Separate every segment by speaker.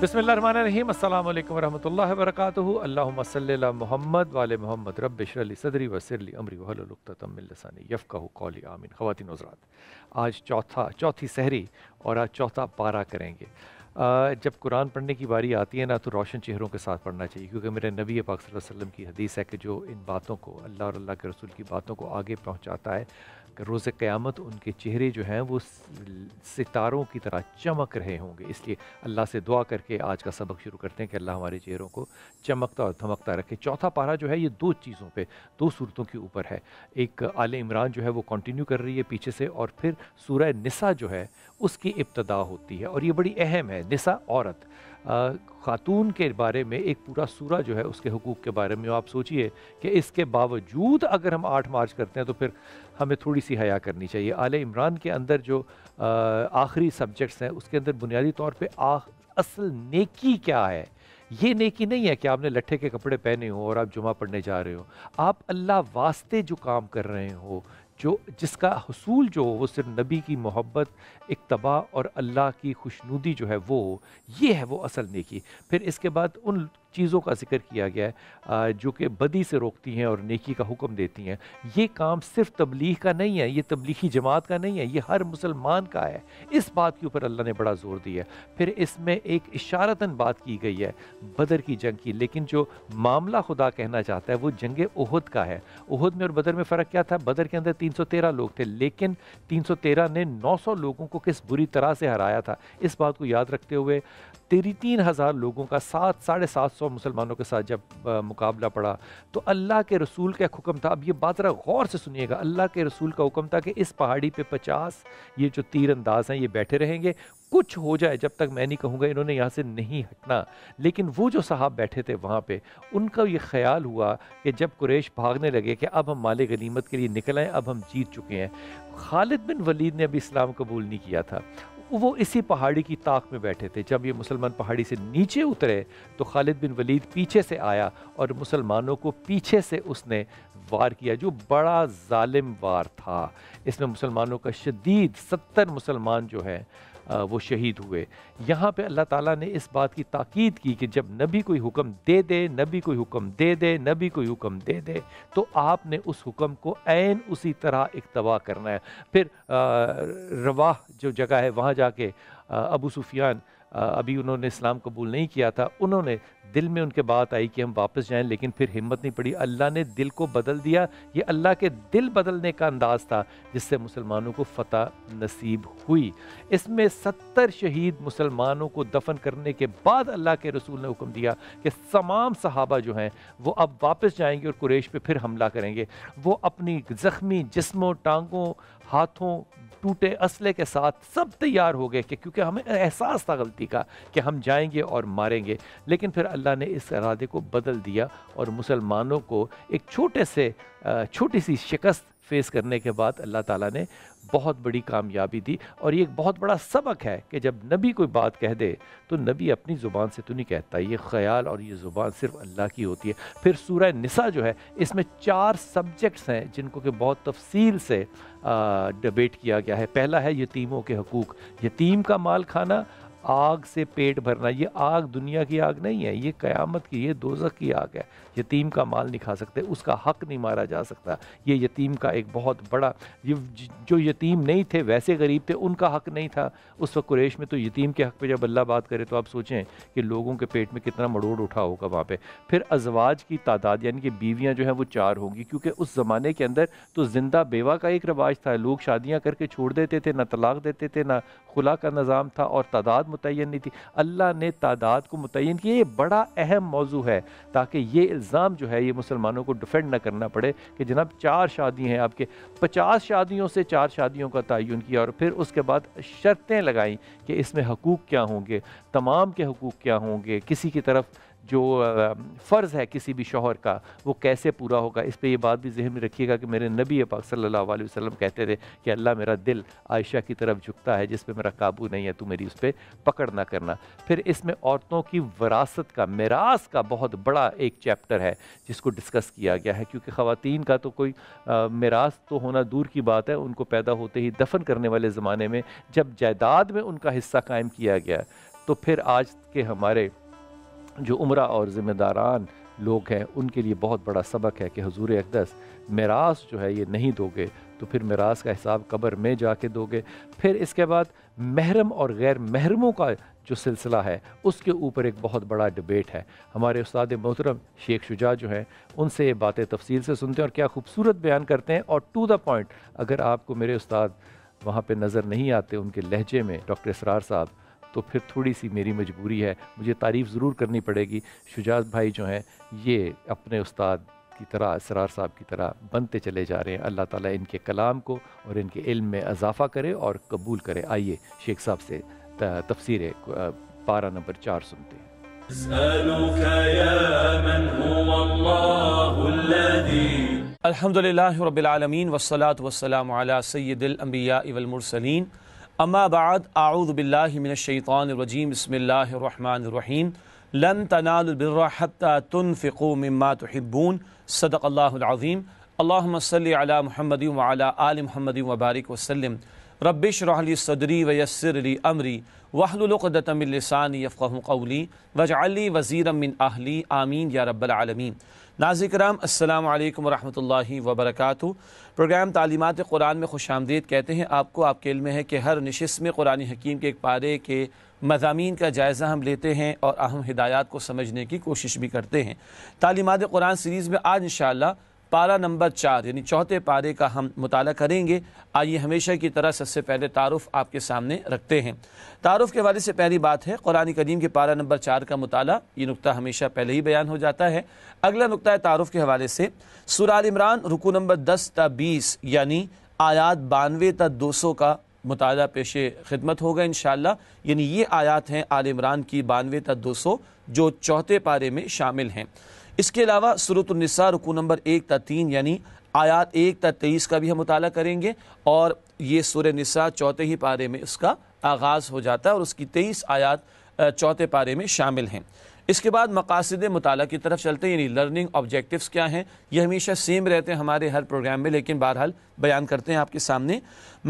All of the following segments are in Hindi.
Speaker 1: बसमीम अल्लाम वरहमल वर्क अल्लाम मोहम्मद वाल मोहम्मद रबरली सदरी वसरली अमरी वहलतमिलसानी यफ़ा कौली आमीन ख़वान हजरात आज चौथा चौथी सहरी और आज चौथा पारा करेंगे जब कुरान पढ़ने की बारी आती है ना तो रोशन चेहरों के साथ पढ़ना चाहिए क्योंकि मेरे नबी पाक वसल्लम की हदीस है कि जो इन बातों को अल्लाह और अल्लाह के रसूल की बातों को आगे पहुँचाता है रोज़ क़्यामत उनके चेहरे जो हैं वो सितारों की तरह चमक रहे होंगे इसलिए अल्लाह से दुआ करके आज का सबक शुरू करते हैं कि अल्लाह हमारे चेहरों को चमकता और धमकता रखे चौथा पारा जो है ये दो चीज़ों पे दो सूरतों के ऊपर है एक आल इमरान जो है वो कंटिन्यू कर रही है पीछे से और फिर सूर्य निसा जो है उसकी इब्तदा होती है और ये बड़ी अहम है निसा औरत ख़ातून के बारे में एक पूरा सूरा जो है उसके हकूक़ के बारे में आप सोचिए कि इसके बावजूद अगर हम आठ मार्च करते हैं तो फिर हमें थोड़ी सी हया करनी चाहिए आल इमरान के अंदर जो आखिरी सब्जेक्ट्स हैं उसके अंदर बुनियादी तौर पर असल नेकी क्या है ये नेकी नहीं है कि आपने लट्ठे के कपड़े पहने हो और आप जुमा पढ़ने जा रहे हो आप अल्लाह वास्ते जो काम कर रहे हो जो जिसका हसूल जो वो सिर्फ नबी की मोहब्बत इकतबा और अल्लाह की खुशनुदी जो है वो ये है वो असल नेकी फिर इसके बाद उन चीज़ों का जिक्र किया गया है जो कि बदी से रोकती हैं और नेकी का हुक्म देती हैं ये काम सिर्फ तबलीग का नहीं है ये तबलीगी जमात का नहीं है ये हर मुसलमान का है इस बात के ऊपर अल्लाह ने बड़ा ज़ोर दिया फिर इसमें एक इशारता बात की गई है बदर की जंग की लेकिन जो मामला खुदा कहना चाहता है वो जंग उहद का है उहद में और बदर में फ़र्क क्या था बदर के अंदर तेरह लोग थे लेकिन तेरह ने सौ लोगों को किस बुरी तरह से हराया था इस बात को याद रखते हुए तेरी तीन हज़ार लोगों का सात साढ़े सात सौ मुसलमानों के साथ जब मुकाबला पड़ा तो अल्लाह के रसूल का हुक्म था अब ये बात ज़रा गौर से सुनिएगा अल्लाह के रसूल का हुक्म था कि इस पहाड़ी पे पचास ये जो तीर अंदाज हैं ये बैठे रहेंगे कुछ हो जाए जब तक मैं नहीं कहूँगा इन्होंने यहाँ से नहीं हटना लेकिन वो जो साहब बैठे थे वहाँ पर उनका ये ख्याल हुआ कि जब कुरेश भागने लगे कि अब हम माले गनीमत के लिए निकल आएँ अब हम जीत चुके हैं खालिद बिन वलीद ने अभी इस्लाम कबूल नहीं किया था वो इसी पहाड़ी की ताक में बैठे थे जब ये मुसलमान पहाड़ी से नीचे उतरे तो खालिद बिन वलीद पीछे से आया और मुसलमानों को पीछे से उसने वार किया जो बड़ा ालिम वार था इसमें मुसलमानों का शदीद सत्तर मुसलमान जो हैं वो शहीद हुए यहाँ पे अल्लाह ताला ने इस बात की ताकीद की कि जब नबी कोई हुक्म दे दे नबी कोई हुक्म दे दे नबी कोई हुक्म दे दे तो आपने उस हुक्म को एन उसी तरह इकतवा करना है फिर रवाह जो जगह है वहाँ जाके अबू सुफियान अभी उन्होंने इस्लाम कबूल नहीं किया था उन्होंने दिल में उनके बात आई कि हम वापस जाएं लेकिन फिर हिम्मत नहीं पड़ी अल्लाह ने दिल को बदल दिया ये अल्लाह के दिल बदलने का अंदाज था जिससे मुसलमानों को फतह नसीब हुई इसमें सत्तर शहीद मुसलमानों को दफन करने के बाद अल्लाह के रसूल ने हुक्म दिया कि तमाम सहाबा जो हैं वो अब वापस जाएंगे और कुरेश पर फिर हमला करेंगे वो अपनी ज़ख्मी जिसमों टांगों हाथों टूटे असले के साथ सब तैयार हो गए कि क्योंकि हमें एहसास था गलती का कि हम जाएंगे और मारेंगे लेकिन फिर अल्लाह ने इस इरादे को बदल दिया और मुसलमानों को एक छोटे से छोटी सी शिकस्त फेस करने के बाद अल्लाह ताला ने बहुत बड़ी कामयाबी दी और ये एक बहुत बड़ा सबक है कि जब नबी कोई बात कह दे तो नबी अपनी ज़ुबान से तो नहीं कहता ये ख्याल और ये ज़ुबान सिर्फ अल्लाह की होती है फिर सूर नसा जो है इसमें चार सब्जेक्ट्स हैं जिनको कि बहुत तफसील से डिबेट किया गया है पहला है यतीमों के हकूक़ यतीम का माल खाना आग से पेट भरना ये आग दुनिया की आग नहीं है ये क़यामत की ये दोजक़ की आग है यतीम का माल नहीं खा सकते उसका हक नहीं मारा जा सकता ये यतीम का एक बहुत बड़ा ये जो यतीम नहीं थे वैसे गरीब थे उनका हक नहीं था उस वक्त कुरेश में तो यतीम के हक पे जब अल्लाह बात करे तो आप सोचें कि लोगों के पेट में कितना मड़ोड़ उठा होगा वहाँ पर फिर अजवाज की तादाद यानी कि बीवियाँ जो हैं वो चार होंगी क्योंकि उस ज़माने के अंदर तो ज़िंदा बेवा का एक रवाज था लोग शादियाँ करके छोड़ देते थे ना तलाक देते थे ना खुला का निज़ाम था और तादाद मुतन नहीं थी अल्लाह ने तादाद को मुतन किया ये बड़ा अहम मौजू है ताकि ये इल्ज़ाम जो है ये मुसलमानों को डिफेंड ना करना पड़े कि जनाब चार शादियाँ हैं आपके पचास शादियों से चार शादियों का तयन किया और फिर उसके बाद शर्तें लगाईं कि इसमें हकूक़ क्या होंगे तमाम के हकूक़ क्या होंगे किसी की तरफ जो फ़र्ज़ है किसी भी शोहर का वो कैसे पूरा होगा इस पर यह बात भी जहन में रखिएगा कि मेरे नबी पाक सल्ला वसम कहते थे कि अल्लाह मेरा दिल आयशा की तरफ झुकता है जिस पर मेरा काबू नहीं है तो मेरी उस पर पकड़ ना करना फिर इसमें औरतों की वरासत का मरास का बहुत बड़ा एक चैप्टर है जिसको डिस्कस किया गया है क्योंकि ख़वान का तो कोई मरास तो होना दूर की बात है उनको पैदा होते ही दफन करने वाले ज़माने में जब जायदाद में उनका हिस्सा कायम किया गया तो फिर आज के हमारे जो उम्र और ज़िम्मेदारान लोग हैं उनके लिए बहुत बड़ा सबक है कि हजूर अकदस मरास जो है ये नहीं दोगे तो फिर मरास का हिसाब कब्र में जाके दोगे फिर इसके बाद महरम और गैर महरमों का जो सिलसिला है उसके ऊपर एक बहुत बड़ा डिबेट है हमारे उस्ताद मोहतरम शेख शुजा जो हैं उनसे ये बातें तफसील से सुनते हैं और क्या खूबसूरत बयान करते हैं और टू द पॉइंट अगर आपको मेरे उस्ताद वहाँ पर नज़र नहीं आते उनके लहजे में डॉक्टर इसरार साहब तो फिर थोड़ी सी मेरी मजबूरी है मुझे तारीफ़ ज़रूर करनी पड़ेगी शुजात भाई जो हैं ये अपने उस्ताद की तरह इसरार साहब की तरह बनते चले जा रहे हैं अल्लाह ताला इनके कलाम को और इनके इल्म में अजाफ़ा करे और कबूल करे आइए शेख साहब से
Speaker 2: तफसर पारा नंबर चार सुनते हैं أسألك वसलात من هو الله الذي الحمد أما بعد أعوذ بالله من الشيطان الرجيم بسم الله الرحمن الرحيم لن تنالوا البر حتى تنفقوا مما تحبون صدق الله العظيم اللهم صل على محمد وعلى آل محمد وبارك وسلم रबिश रोहली सदरी वयसरली अमरी अफ़ाह कौली वजाली वज़ी आहली आमीन या रबालमीन नाजिक राम अल्लाम वरहमल वबरक प्रोग्राम तलीमत कुरान में खुश आमदीद कहते हैं आपको आपके इल्म है कि हर नशस्त में कुरानी हकीम के एक पारे के मजामी का जायज़ा हम लेते हैं और अहम हदायत को समझने की कोशिश भी करते हैं तालीमत कुरान सीरीज़ में आज इन पारा नंबर चार यानी चौथे पारे का हम मुताल करेंगे आइए हमेशा की तरह सबसे पहले तारफ़ आपके सामने रखते हैं तारफ़ के हवाले से पहली बात है कुरान करीम के पारा नंबर चार का मुताल ये नुकता हमेशा पहले ही बयान हो जाता है अगला नुकता है तारफ़ के हवाले से सुराल इमरान रुकू नंबर दस ता बीस यानी आयात बानवे ता दो सौ का मुताल पेश खिदमत होगा इन यानी ये आयात हैं आल इमरान की बानवे ता दो सौ जो चौथे पारे में शामिल हैं इसके अलावा सूरतनसा रुकू नंबर एक ता तीन यानी आयात एक ता तेईस का भी हम मुताल करेंगे और ये सूर नसा चौथे ही पारे में उसका आगाज़ हो जाता है और उसकी तेईस आयात चौथे पारे में शामिल हैं इसके बाद मकासद मताल की तरफ चलते हैं यानी लर्निंग ऑब्जेक्टिव्स क्या हैं ये हमेशा सेम रहते हैं हमारे हर प्रोग्राम में लेकिन बहरहाल बयान करते हैं आपके सामने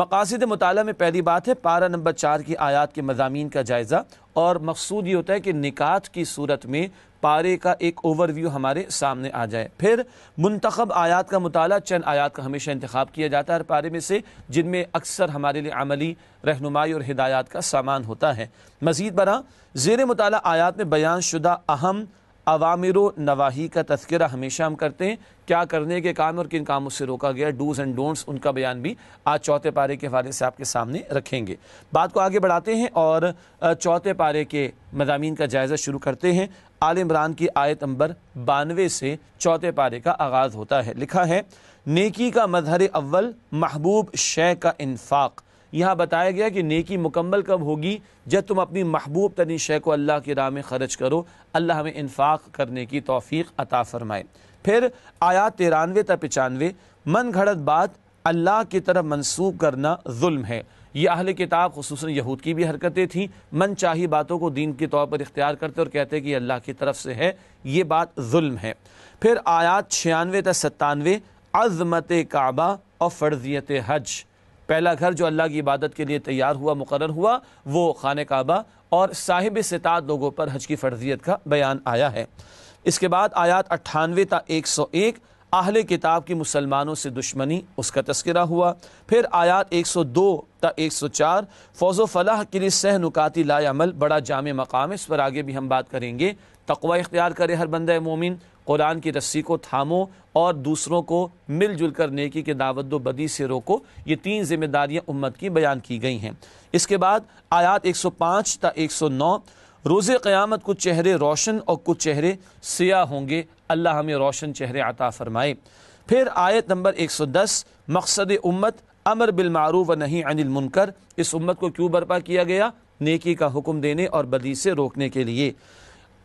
Speaker 2: मकासद मताल में पहली बात है पारा नंबर चार की आयात के मजामी का जायज़ा और मकसूद ये होता है कि निकात की सूरत में पारे का एक ओवरव्यू हमारे सामने आ जाए फिर मंतखब आयात का मताल चंद आयात का हमेशा इंतखब किया जाता है पारे में से जिनमें अक्सर हमारे लिए अमली रहनुमाई और हिदायत का सामान होता है मज़ीद बरा जेर मताल आयात में बयान शुदा अहम अवामिर नवाही का तस्करा हमेशा हम करते हैं क्या करने के काम और किन कामों से रोका गया डूज एंड डोंट्स उनका बयान भी आज चौथे पारे के हवाले से आपके सामने रखेंगे बात को आगे बढ़ाते हैं और चौथे पारे के मजामी का जायज़ा शुरू करते हैं आल इमरान की आयत नंबर बानवे से चौथे पारे का आगाज़ होता है लिखा है नेकी का मजहर अव्वल महबूब शे का इनफाक़ यहाँ बताया गया कि नेकी मुकम्मल कब होगी जब तुम अपनी महबूब तरीन शे को अल्लाह की राह में खर्च करो अल्लाह हमें इन्फाक करने की तोफ़ी अता फ़रमाए फिर आया तिरानवे त पचानवे मन घड़त बात अल्लाह की तरफ मनसूब करना जुल्म है ये अहल किताब खसूस यहूद की भी हरकतें थीं मन चाही बातों को दीन के तौर पर इख्तियार करते और कहते कि अल्लाह की तरफ से है ये बात जुल्म है फिर आयात छियानवे त सत्तानवे अजमत काबा और फ़र्जियत हज पहला घर जो अल्लाह की इबादत के लिए तैयार हुआ मुकर हुआ वो खान काबा और साहिब सितात लोगों पर हज की फ़र्जियत का बयान आया है इसके बाद आयात अट्ठानवे ता एक सौ एक आहल किताब की मुसलमानों से दुश्मनी उसका तस्करा हुआ फिर आयात एक सौ एक ता चार फौज फलाह के लिए सह नुकाती लाल बड़ा जाम मकाम इस पर आगे भी हम बात करेंगे तकवा इख्तियार करे हर बंद मोमिन कुरान की रस्सी को थामो और दूसरों को मिलजुल कर नेकी के दावत दो बदी से रोको ये तीन जिम्मेदारियाँ उम्मत की बयान की गई हैं इसके बाद आयात एक 105 ता 109 रोज़ क़यामत कुछ चेहरे रोशन और कुछ चेहरे सियाह होंगे अल्लाह हमें रोशन चेहरे आता फ़रमाए फिर आयत नंबर एक सौ दस मकसद उम्मत अमर बिलमारू व नहीं अनिल मुनकर इस उम्मत को क्यों बर्पा किया गया नेकी का हुक्म देने और बदी से रोकने के लिए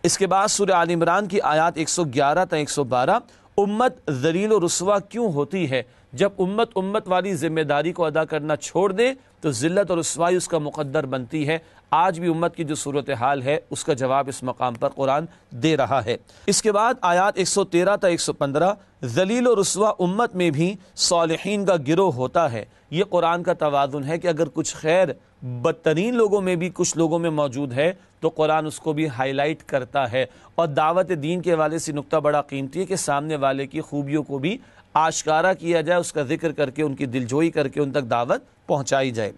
Speaker 2: इसके बाद सूर्य आल इमरान की आयत 111 तक बारह उम्मत जलील और रसवा क्यों होती है जब उम्मत उम्मत वाली जिम्मेदारी को अदा करना छोड़ दे तो जिल्लत और रसवाई उसका मुकद्दर बनती है आज भी उम्मत की जो सूरत हाल है उसका जवाब इस मकाम पर कुरान दे रहा है इसके बाद आयात 113 तक पंद्रह जलील और रसवा उम्मत में भी सालहन का गिरोह होता है ये कुरान का तोज़ुन है कि अगर कुछ खैर बदतरीन लोगों में भी कुछ लोगों में मौजूद है तो कुरान उसको भी हाईलाइट करता है और दावत दीन के वाले से नुकता बड़ा कीमती है कि सामने वाले की खूबियों को भी आशकारा किया जाए उसका जिक्र करके उनकी दिलजोई करके उन तक दावत पहुँचाई जाए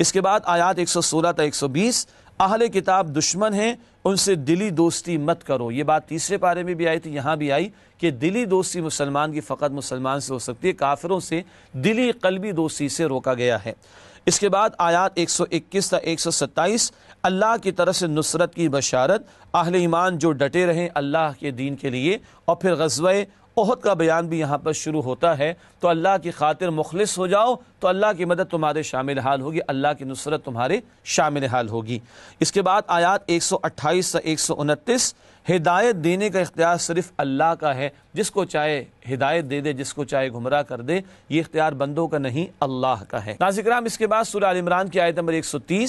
Speaker 2: इसके बाद आयात एक सौ सोलह तक बीस अहल किताब दुश्मन हैं उनसे दिली दोस्ती मत करो ये बात तीसरे पारे में भी आई थी यहाँ भी आई कि दिली दोस्ती मुसलमान की फ़कत मुसलमान से हो सकती है काफिरों से दिली कलबी दोस्ती से रोका गया है इसके बाद आयात 121 था सत्ताईस अल्लाह की तरफ से नुसरत की बशारत अहल ईमान जो डटे रहें अल्लाह के दीन के लिए और फिर गजब ओहद का बयान भी यहाँ पर शुरू होता है तो अल्लाह की खातिर मुखलिस हो जाओ तो अल्लाह की मदद तुम्हारे शामिल हाल होगी अल्लाह की नुसरत तुम्हारे शामिल हाल होगी इसके बाद आयात 128 से उनतीस हिदायत देने का इख्तियार सिर्फ अल्लाह का है जिसको चाहे हिदायत दे दे जिसको चाहे गुमराह कर दे ये इख्तियार बंदों का नहीं अल्लाह का है नाजिक्राम इसके बाद सुर इमरान की आयत नंबर एक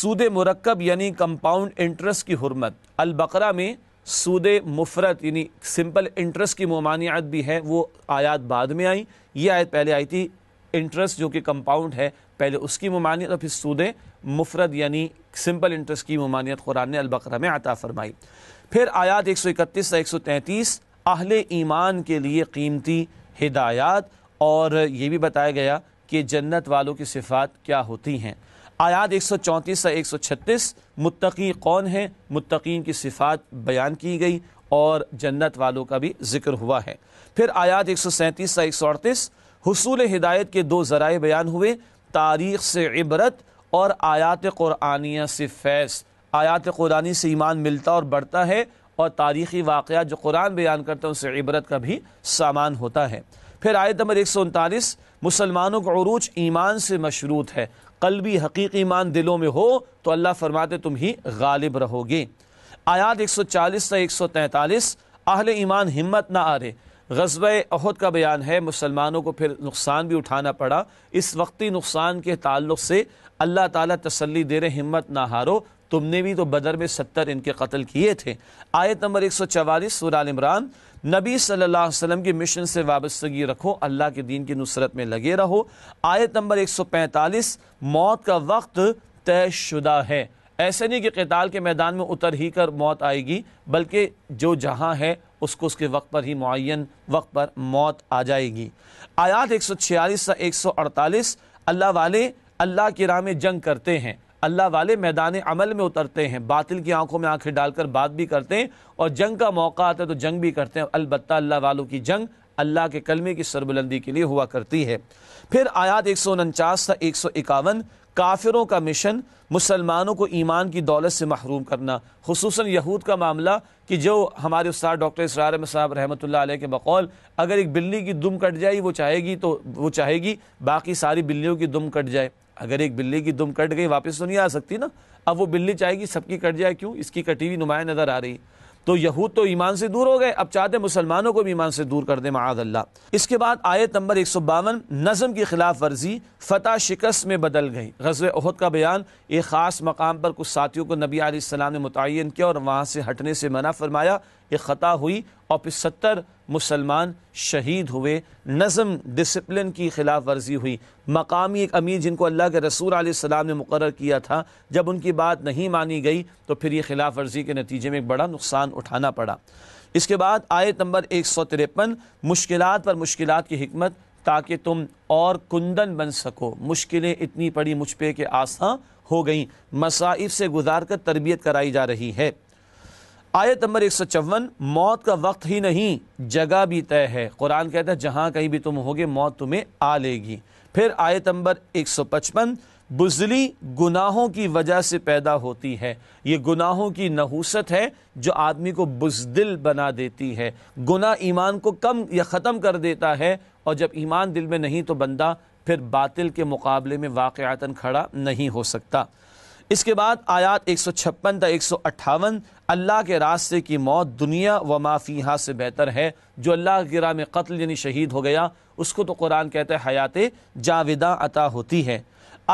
Speaker 2: सूद मरकब यानी कंपाउंड इंटरेस्ट की हरमत अलबकर में सूद मुफरत यानी सिंपल इंटरेस्ट की ममानियात भी है वो आयात बाद में आई ये आयत पहले आई थी इंटरेस्ट जो कि कंपाउंड है पहले उसकी ममानियत और फिर सूद मुफरत यानी सिंपल इंटरेस्ट की ममानियत कुरान ने अलबकरा में आता फरमाई फिर आयात एक सौ इकतीस से एक सौ तैंतीस अहल ईमान के लिए कीमती हिदायत और ये भी बताया गया कि जन्नत वालों की सिफात क्या होती हैं आयात एक सौ चौंतीस से एक सौ छत्तीस मुतकी कौन है मुतकीन की सिफात बयान की गई और जन्नत वालों का भी जिक्र हुआ है फिर आयात एक सौ सैंतीस से एक सौ अड़तीस हसूल हिदायत के दो ज़राए बयान हुए तारीख से इबरत और आयात क़ुरानिया से फैस आयात क़ुरानी से ईमान मिलता और बढ़ता है और तारीख़ी वाक़ जो कुरान बयान करते हैं उससे इबरत का भी सामान होता है फिर आयत नंबर एक सौ उनतालीस मुसलमानों का अरूज ईमान से मशरूत है कलबी हकीकी ईमान दिलों में हो तो अल्लाह फरमाते तुम ही गालिब रहोगे आयात 140 से 143 अहल ईमान हिम्मत ना हारे गजब अहद का बयान है मुसलमानों को फिर नुकसान भी उठाना पड़ा इस वक्ती नुकसान के ताल्लुक से अल्लाह ताला तसल्ली दे रहे हिम्मत ना हारो तुमने भी तो बदर में सत्तर इनके कत्ल किए थे आयत नंबर एक सौ चवालीस सुराल नबी सल्लल्लाहु अलैहि वसल्लम के मिशन से वाबस्तगी रखो अल्लाह के दीन की नुसरत में लगे रहो आयत नंबर 145 मौत का वक्त तयशुदा है ऐसे नहीं कि कताल के मैदान में उतर ही कर मौत आएगी बल्कि जो जहाँ है उसको उसके वक्त पर ही मुन वक्त पर मौत आ जाएगी आयात एक सौ छियालीस से एक सौ अड़तालीस अल्लाह वाले अल्लाह की राह में जंग करते हैं अल्लाह वाले मैदान अमल में उतरते हैं बातिल की आंखों में आंखें डालकर बात भी करते हैं और जंग का मौका आता है तो जंग भी करते हैं अलबत् अल्लाह वालों की जंग अल्लाह के कलमे की सरबुलंदी के लिए हुआ करती है फिर आयात एक सौ उनचास था एक सौ इक्यावन काफिरों का मिशन मुसलमानों को ईमान की दौलत से महरूम करना खसूस यहूद का मामला कि जो हमारे उस्ताद डॉक्टर इसरार साहब रहमत आल के बकौल अगर एक बिल्ली की दुम कट जाए वो चाहेगी तो वो चाहेगी बाकी सारी बिल्लियों की दुम कट जाए अगर एक बिल्ली की दुम कट गई वापस तो नहीं आ सकती ना अब वो बिल्ली चाहेगी सबकी कट जाए क्यों इसकी कटी हुई नुमाया नज़र आ रही तो यहूद तो ईमान से दूर हो गए अब चाहते मुसलमानों को भी ईमान से दूर कर दे माद अल्लाह इसके बाद आयत नंबर एक सौ बावन नज़म की खिलाफ वर्जी फ़तह शिकस्त में बदल गई गजब अहद का बयान एक ख़ास मकाम पर कुछ साथियों को नबी आसमाम ने मुतन किया और वहाँ से हटने से मना फरमाया एक ख़ता हुई और फिर सत्तर मुसलमान शहीद हुए नज़म डिसप्लिन की खिलाफ वर्जी हुई मकामी एक अमीर जिनको अल्लाह के रसूल सलाम ने मुकर किया था जब उनकी बात नहीं मानी गई तो फिर ये खिलाफ वर्जी के नतीजे में एक बड़ा नुकसान उठाना पड़ा इसके बाद आयत नंबर एक सौ तिरपन मुश्किल पर मुश्किल की हमत ताकि तुम और कुंदन बन सको मुश्किलें इतनी पड़ी मुझ पर के आसा हो गई मसाइब से गुजार कर तरबियत कराई जा रही है आयत नंबर एक सौ चौवन मौत का वक्त ही नहीं जगह भी तय है कुरान कहता है जहाँ कहीं भी तुम होगे मौत तुम्हें आ लेगी फिर आयत नंबर एक सौ पचपन बुजली गुनाहों की वजह से पैदा होती है ये गुनाहों की नहूसत है जो आदमी को बुजदिल बना देती है गुनाह ईमान को कम या ख़त्म कर देता है और जब ईमान दिल में नहीं तो बंदा फिर बातिल के मुकाबले में वाक़ता खड़ा नहीं हो सकता इसके बाद आयात एक सौ छप्पन तक एक सौ अट्ठावन अल्लाह के रास्ते की मौत दुनिया व माफिया से बेहतर है जो अल्लाह के राह में कत्ल यानी शहीद हो गया उसको तो कुरान कहते हैं हयात जाविदा अता होती है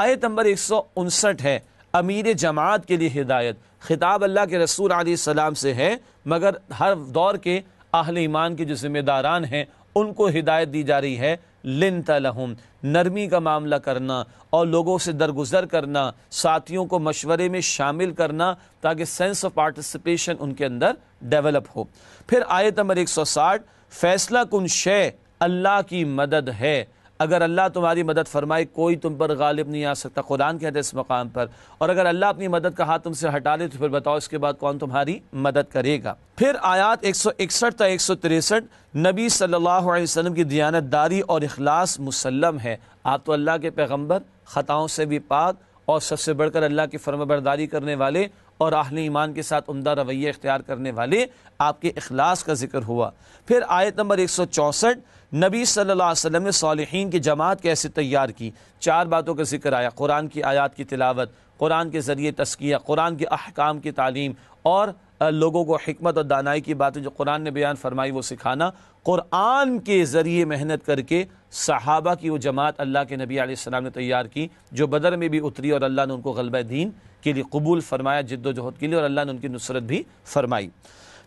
Speaker 2: आयत नंबर एक सौ उनसठ है अमीर जमात के लिए हिदायत खिताब अल्लाह के रसूल आलम से है मगर हर दौर के अहल ईमान के जो ज़िम्मेदारान हैं उनको हिदायत दी जा रही है लिन तलहम नरमी का मामला करना और लोगों से दरगुजर करना साथियों को मशवरे में शामिल करना ताकि सेंस ऑफ पार्टिसिपेशन उनके अंदर डेवलप हो फिर आयत नंबर 160 फैसला कन शे अल्लाह की मदद है अगर अल्लाह तुम्हारी मदद फरमाए कोई तुम पर गालिब नहीं आ सकता कुरान कहते इस मकाम पर और अगर अल्लाह अपनी मदद का हाथ तुमसे हटा ले तो फिर बताओ इसके बाद कौन तुम्हारी मदद करेगा फिर आयात एक सौ इकसठ तक एक सौ तिरसठ नबी सल्लल्लाहु अलैहि वसल्लम की दयानतदारी और अखलास मुसलम है आप तो अल्लाह के पैगम्बर ख़ताओं से भी पाक और सबसे बढ़कर अल्लाह की फर्मबरदारी करने वाले और आहल ईमान के साथ उमदा रवैया इख्तियार करने वाले आपके अखलास का जिक्र हुआ फिर आयत नंबर एक सौ चौंसठ नबी सल्लल्लाहु अलैहि वसल्लम ने सालहीन की जमात कैसे तैयार की चार बातों का जिक्र आया कुरान की आयात की तिलावत कुरान के ज़रिए तस्किया कुरान के अहकाम की तालीम और लोगों को हमत और दानाई की बातें जो कुरान ने बयान फरमाई वो सिखाना कुरान के ज़रिए मेहनत करके सहाबा की वो जमात अल्लाह के नबी आसमाम ने तैयार की जो बदर में भी उतरी और अल्लाह ने उनको गलबा दीन के लिए कबूल फरमाया जिद्दोजहद के लिए और अल्लाह ने उनकी नुसरत भी फरमाई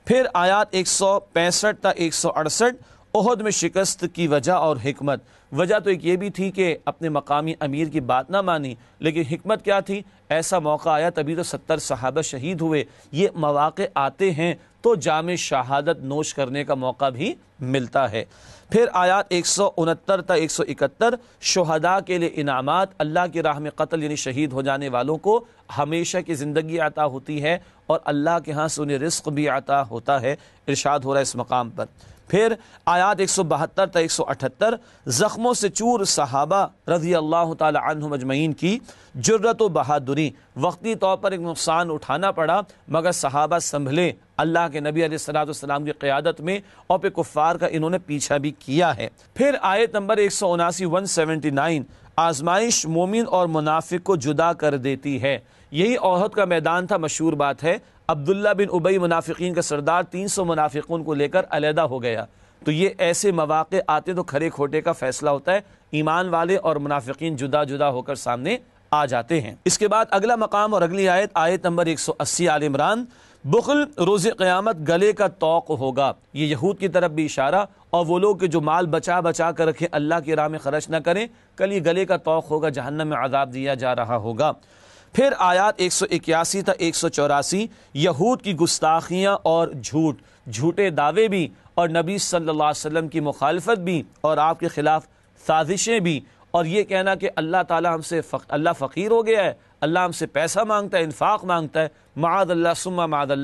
Speaker 2: फिर आयात एक सौ पैंसठ तक एक सौ अड़सठ अहद में शिकस्त की वजह और हमत वजह तो एक ये भी थी कि अपने मकामी अमीर की बात ना मानी लेकिन हमत क्या थी ऐसा मौका आया तभी तो सत्तर सहाबा शहीद हुए ये मौाक़े आते हैं तो जाम शहादत नोश करने का मौका भी मिलता है फिर आयात एक सौ उनहत्तर तक एक सौ इकहत्तर शहदा के लिए इनामत अल्लाह की राह में कत्ल यानी शहीद हो जाने वालों को हमेशा की ज़िंदगी आता होती है और अल्लाह के यहाँ से उन्हें रिस्क भी आता होता है इर्शाद हो रहा है इस मकाम पर फिर आयात एक सौ बहत्तर तक एक सौ अठहत्तर ज़ख्मों से चूर सहाबा रजी अल्लाह तुम अजमैन की जर्रत व बहादुरी वक्ती तौर पर एक नुकसान उठाना पड़ा मगर सहाबा संभले अल्लाह के नबी सलाम की क़्यादत में और पे कुफ़ार का इन्होंने पीछा भी किया है फिर आयत नंबर एक सौ उनासी वन सेवेंटी नाइन आजमाइश मोमिन और मुनाफिक को जुदा कर देती है यही औहद का मैदान था मशहूर बात है अब्दुल्ला बिन उबई मुनाफिकीन का सरदार तीन सौ मुनाफिकों को लेकर अलहदा हो गया तो ये ऐसे मौाक़े आते तो खरे खोटे का फैसला होता है ईमान वाले और मुनाफिकीन जुदा जुदा होकर सामने आ जाते हैं इसके बाद अगला मकाम और अगली आयत आयत नंबर एक सौ अस्सी आल इमरान बुखल रोज़ क़्यामत गले का तोक़ होगा ये यहूद की तरफ भी इशारा और वो लोग के जो माल बचा बचा कर रखें अल्लाह की राह में खर्च ना करें कल ये गले का तोक़ होगा जहन्नम में आज़ाब दिया जा रहा होगा फिर आयात एक सौ इक्यासी तक एक सौ चौरासी यहूद की गुस्ताखियाँ और झूठ झूठे दावे भी और नबी सल्लल्लाहु अलैहि वसल्लम की मुखालफत भी और आपके ख़िलाफ़ साजिशें भी और ये कहना कि अल्लाह ताला हमसे फक, अल्लाह फ़कीर हो गया है अल्लाह हमसे पैसा मांगता है इन्फाक मांगता है मादल्ला अल्लाह सुम्मा माद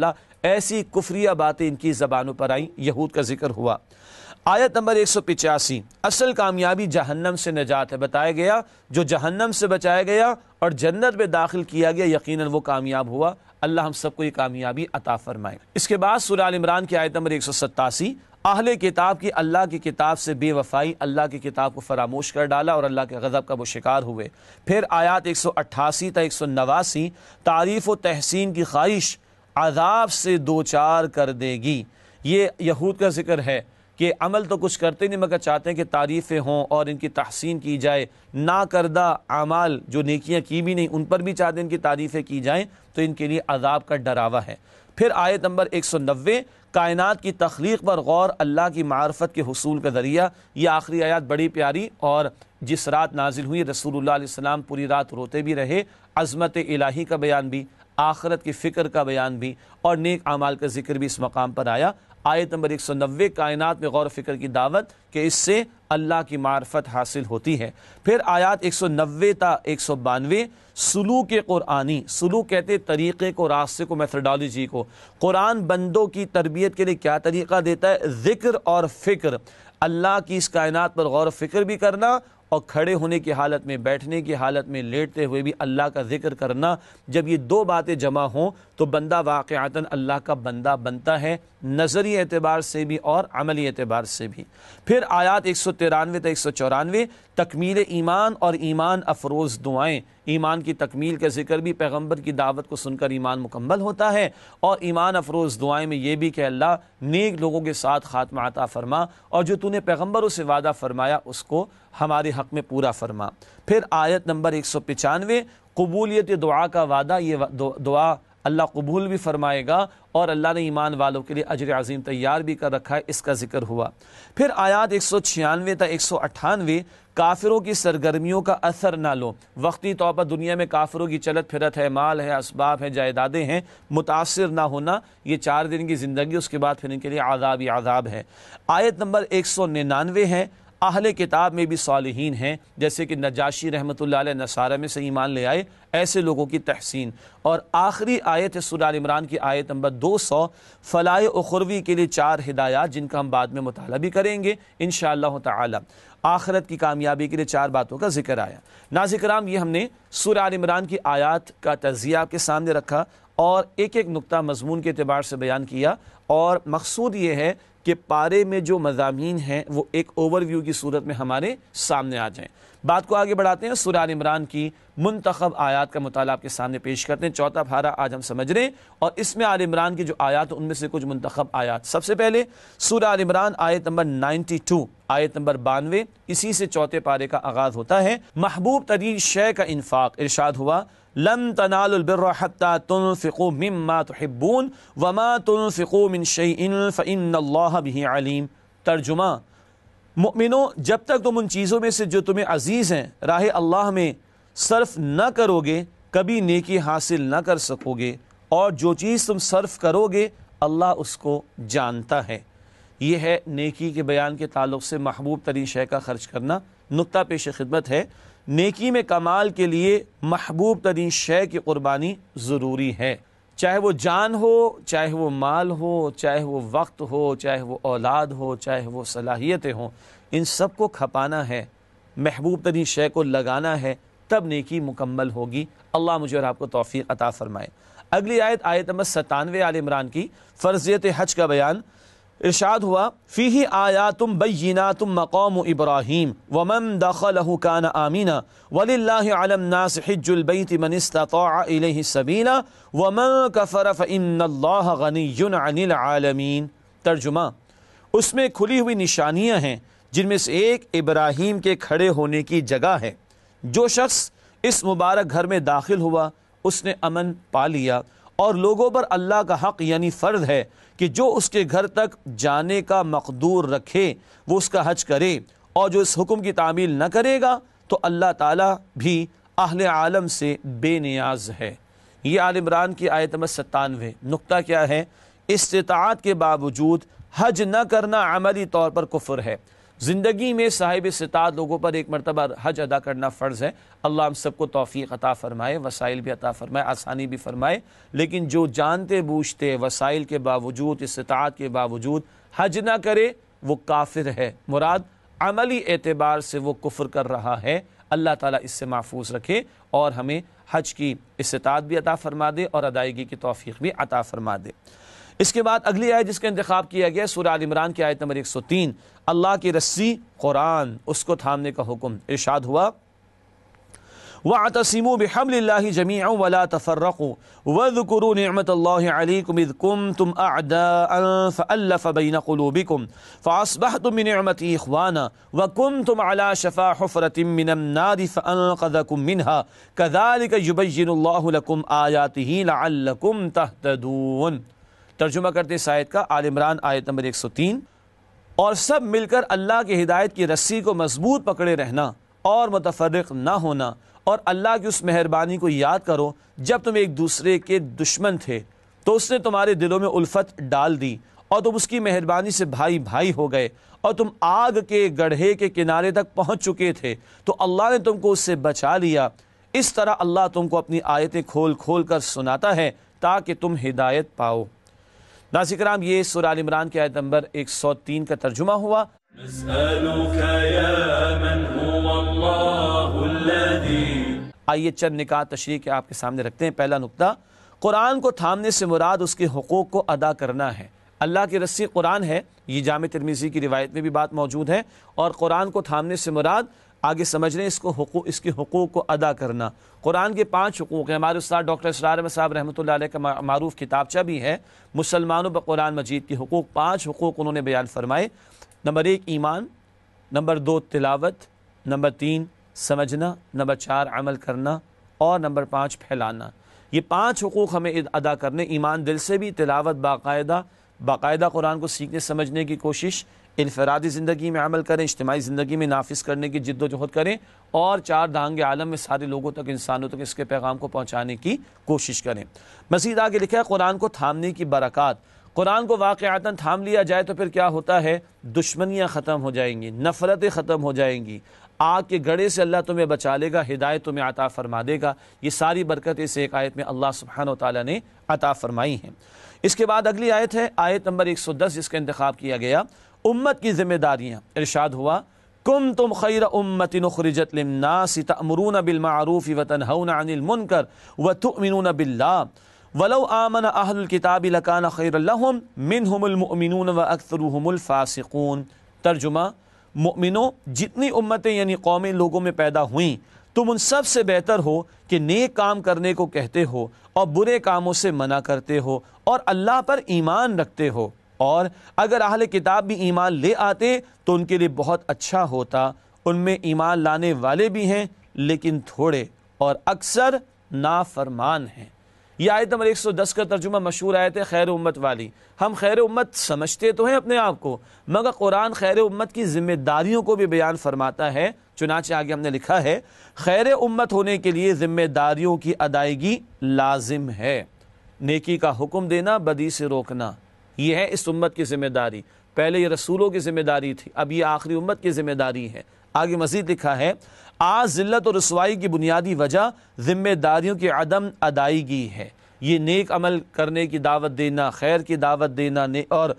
Speaker 2: ऐसी कुफ्रिया बातें इनकी ज़बानों पर आईं यहूद का जिक्र हुआ आयत नंबर एक सौ पिचासी असल कामयाबी जहन्नम से निजात है बताया गया जो जहन्नम से बचाया गया और जन्नत में दाखिल किया गया यकीन वो कामयाब हुआ अल्लाह हम सबको ये कामयाबी अता फरमाए इसके बाद सुराल इमरान की आयत नंबर एक सौ सत्तासी आहल किताब की अल्लाह की किताब से बेवफाई अल्लाह की किताब को फरामोश कर डाला और अल्लाह के गज़ब का वो शिकार हुए फिर आयात एक सौ अट्ठासी तक एक सौ नवासी तारीफ़ व तहसीन की ख्वाहिश आदाब से दो चार कर देगी ये यहूद का जिक्र है कि अमल तो कुछ करते नहीं मगर चाहते हैं कि तारीफ़ें हों और इनकी तहसीन की जाए ना करदा अमाल जो नेकियां की भी नहीं उन पर भी चाहते इनकी तारीफ़ें की जाएँ तो इनके लिए अजाब का डरावा है फिर आयत नंबर एक सौ नब्बे कायनात की तख्लीक पर गौर अल्लाह की मार्फत के हसूल का ज़रिया ये आखिरी आयत बड़ी प्यारी और जिस रात नाजिल हुई रसूल सलाम पूरी रात रोते भी रहे अज़मत इलाही का बयान भी आखरत की फ़िक्र का बयान भी और नेक आमाल का जिक्र भी इस मकाम पर आया आयत नंबर एक सौ नब्बे कायनात में गौर फिक्र की दावत के इससे अल्लाह की मार्फत हासिल होती है फिर आयात एक सौ नब्बे ता एक सौ बानवे सुलू के क़ुरानी सुलू कहते तरीक़े को रास्ते को मैथडोलॉजी को कुरान बंदों की तरबियत के लिए क्या तरीक़ा देता है ज़िक्र और फ़िक्र अल्लाह की इस कायनात पर गौर फिक्र भी करना और खड़े होने की हालत में बैठने की हालत में लेटते हुए भी अल्लाह का जिक्र करना जब ये दो बातें जमा हों तो बंदा वाक़ता अल्लाह का बंदा बनता है नज़री एतबार से भी और अमली एतबार से भी फिर आयात एक सौ तिरानवे तक एक सौ चौरानवे तकमील ईमान और ईमान अफरोज़ दुआएँ ईमान की तकमील का जिक्र भी पैगम्बर की दावत को सुनकर ईमान मुकम्मल होता है और ईमान अफरोज़ दुआएँ में यह भी कि अल्लाह नेक लोगों के साथ खात्मा आता फरमा और जो तूने पैगम्बरों से वादा फरमाया उसको हमारे हक़ में पूरा फरमा फिर आयत नंबर एक सौ पचानवे कबूलियत दुआ का वादा ये दुआ अल्लाह कबूल भी फरमाएगा और अल्लाह ने ईमान वालों के लिए अजर अजीम तैयार भी कर रखा है इसका जिक्र हुआ फिर आयात एक सौ छियानवे तक एक सौ अट्ठानवे काफिरों की सरगर्मियों का असर ना लो वक्ती तौर पर दुनिया में काफिरों की चलत फिरत है माल है इसबाब है जायदादें हैं मुतासर ना होना ये चार दिन की ज़िंदगी उसके बाद फिर इनके लिए आदाब ही आदाब है आयत नंबर एक सौ निन्यानवे है अहल किताब में भी सालहीन हैं जैसे कि नजाशी रहमत नसारा में से ईमान ले आए ऐसे लोगों की तहसीन और आखिरी आयत है सुर इमरान की आयत नंबर दो सौ फलाए उखरवी के लिए चार हिदायत जिनका हम बाद में मताल भी करेंगे इन शह आखरत की कामयाबी के लिए चार बातों का जिक्र आया नाजिक्राम ये हमने सुराल इमरान की आयात का तजिया आपके सामने रखा और एक एक नुकता मजमून के अतबार से बयान किया और मकसूद ये है कि पारे में जो मजामी हैं वो एक ओवरव्यू की सूरत में हमारे सामने आ जाएं बात को आगे बढ़ाते हैं सुरान इमरान की मंतखब आयात का मुताल आपके सामने पेश करते हैं चौथा भारा आज हम समझ रहे हैं और इसमें आल इमरान की जो आयात उनमें से कुछ मंतखब आयात सबसे पहले सुरान इमरान आयत नंबर नाइन्टी टू आयत नंबर बानवे इसी से चौथे पारे का आगाज होता है महबूब तरीन शय का इन्फाक इर्शाद हुआ लम तनालबिरता तुम फ़िको मम्मा तहब्बून वमा तुम फ़िको मिन शईन फ़िन भी अलीम तर्जुमा मुमिनो जब तक तुम उन चीज़ों में से जो तुम्हें अजीज़ हैं राह अल्लाह में सर्फ न करोगे कभी नेकी हासिल न कर सकोगे और जो चीज़ तुम सर्फ करोगे अल्लाह उसको जानता है ये है नेकी के बयान के ताल्लुक से महबूब तरीन शय का खर्च करना नुकता पेश खिदमत है नेकी में कमाल के लिए महबूब तरीन शय की क़ुरबानी ज़रूरी है चाहे वो जान हो चाहे वो माल हो चाहे वो वक्त हो चाहे वो औलाद हो चाहे वो सलाहियतें हों इन सब को खपाना है महबूब तरीन शय को लगाना है तब नेकी मुकम्मल होगी अल्लाह मुझे और आपको तोफ़ी अता फ़रमाए अगली आयत आयत नंबर सतानवे आल इमरान की फ़र्जियत हज का बयान इरशाद हुआ फ़ी आया तुम बैना तुम मकाम इब्राहिम वमन दखलकान आमीना वल्लाजुलबीतमनसबीला वमन कफ़रफ़ इन्नगनीआलमीन तर्जुमा उसमें खुली हुई निशानियाँ हैं जिनमें से एक इब्राहिम के खड़े होने की जगह है जो शख्स इस मुबारक घर में दाखिल हुआ उसने अमन पा लिया और लोगों पर अल्लाह का हक यानी फ़र्द है कि जो उसके घर तक जाने का मकदूर रखे वो उसका हज करे और जो इस हुक्म की तामील न करेगा तो अल्लाह ताला भी अहल आलम से बेनियाज है ये आलमरान की आयत नंबर सत्तानवे नुक्ता क्या है इस्तात के बावजूद हज न करना अमली तौर पर कुफर है ज़िंदगी में साहिब सितात लोगों पर एक मरतबा हज अदा करना फ़र्ज़ है अल्लाह हम सबको तोफ़ी अता फ़रमाए वसाइल भी अता फ़रमाए आसानी भी फ़रमाए लेकिन जो जानते बूझते वसाइल के बावजूद इस्तात के बावजूद हज ना करे वो काफिर है मुराद अमली एतबार से वो कुफर कर रहा है अल्लाह ताला इससे महफूज रखे और हमें हज की इस्तात भी अता फ़रमा दे और अदायगी की तोफ़ी भी अता फ़रमा दे इसके बाद अगली आयत जिसका इंतखा किया गया सूर्य आल इमरान की आयत नंबर एक सौ तीन अल्लाह की रस्सी कुरान उसको थामने का हुक्म इर्शाद हुआ व आतसीम बहमल जमी वला तफ़रक़ वकुर नमतुम तुम फ़बैन क़लूबिकुम फ़ासबह तुमती इखवाना व कुम तुम अला शफ़ा हफ़रतमिननादिफ़ुम मिनहा कदालिक युबैनकुम आयातिही तहतदून तर्जुमा करते शायद का आल इमरान आयत नंबर एक सौ तीन और सब मिलकर अल्लाह की हिदायत की रस्सी को मजबूत पकड़े रहना और मुतफरक ना होना और अल्लाह की उस मेहरबानी को याद करो जब तुम एक दूसरे के दुश्मन थे तो उसने तुम्हारे दिलों में उल्फत डाल दी और तुम उसकी मेहरबानी से भाई भाई हो गए और तुम आग के गढ़े के किनारे तक पहुंच चुके थे तो अल्लाह ने तुमको उससे बचा लिया इस तरह अल्लाह तुमको अपनी आयतें खोल खोल कर सुनाता है ताकि तुम हिदायत पाओ राम ये सुराल इमरान के आयत नंबर एक सौ तीन का तर्जुमा हुआ आइए चंद निकात तशरी के आपके सामने रखते हैं पहला नुकता कुरान को थामने से मुराद उसके हकूक़ को अदा करना है अल्लाह की रस्सी कुरान है ये जाम तिरमीज़ी की रिवायत में भी बात मौजूद है और कुरान को थामने से मुराद आगे समझ लें इसको हुकू, इसके हकूक़ को अदा करना कुरान के पाँच हकूक़ हैं हमारे उस्ताद डॉक्टर इसरार साहब रहमत का मरूफ किताबचा भी है मुसलमानों पर कुरान मजीद के हकूक़ पाँच हकूक़ उन्होंने बयान फरमाए नंबर एक ईमान नंबर दो तिलावत नंबर तीन समझना नंबर चार अमल करना और नंबर पाँच फैलाना ये पाँच हकूक़ हमें अदा करने ईमान दिल से भी तिलावत बाकायदा बाकायदा कुरान को सीखने समझने की कोशिश इनफरादी ज़िंदगी में अमल करें इज्तमी ज़िंदगी में नाफिस करने की जद्दोजहद करें और चार धांग आलम में सारे लोगों तक इंसानों तक इसके पैगाम को पहुँचाने की कोशिश करें मजीद आगे लिखा है कुरान को थामने की बरक़ात कुरान को वाक़ता थाम लिया जाए तो फिर क्या होता है दुश्मनियाँ ख़त्म हो जाएंगी नफ़रतें ख़त्म हो जाएंगी आग के गड़े से अल्लाह तुम्हें बचा लेगा हिदायत तुम्हें अता फ़रमा देगा ये सारी बरकत इस एक आयत में अल्लाह सुबहान ताली ने अता फ़रमाई हैं इसके बाद अगली आयत है आयत नंबर एक सौ दस जिसका इंतखब किया गया उम्मत की जिम्मेदारियाँ इर्शाद हुआ कुम तुम खैर उम्मत उम्मतिन खरजत तमरून बिलमारूफ़ी वतनहन अनिलमुनकर वतमिन बिल्ला वलो आमन अहलकिताब लकान खैर खैरम मिनहमिन व अक्सरहमलफ़ासिकून तर्जुमा मिनों जितनी उम्मतें यानी कौमें लोगों में पैदा हुईं तुम उन सब से बेहतर हो कि नेक काम करने को कहते हो और बुरे कामों से मना करते हो और अल्लाह पर ईमान रखते हो और अगर अहल किताब भी ईमान ले आते तो उनके लिए बहुत अच्छा होता उनमें ईमान लाने वाले भी हैं लेकिन थोड़े और अक्सर नाफरमान हैं यह आयत नंबर 110 का तर्जुमा मशहूर आयत है खैर उम्मत वाली हम खैर उम्मत समझते तो हैं अपने आप को मगर कुरान खैर उम्मत की जिम्मेदारियों को भी बयान फरमाता है चुनाचे आगे हमने लिखा है खैर उम्मत होने के लिए जिम्मेदारियों की अदायगी लाजिम है नेकी का हुक्म देना बदी से रोकना ये है इस उम्मत की ज़िम्मेदारी पहले ये रसूलों की ज़िम्मेदारी थी अब ये आखिरी उम्मत की ज़िम्मेदारी है आगे मजीद लिखा है आज जिल्लत और रसवाई की बुनियादी वजह ज़िम्मेदारियों की अदम अदायगी है ये नेक अमल करने की दावत देना खैर की दावत देना और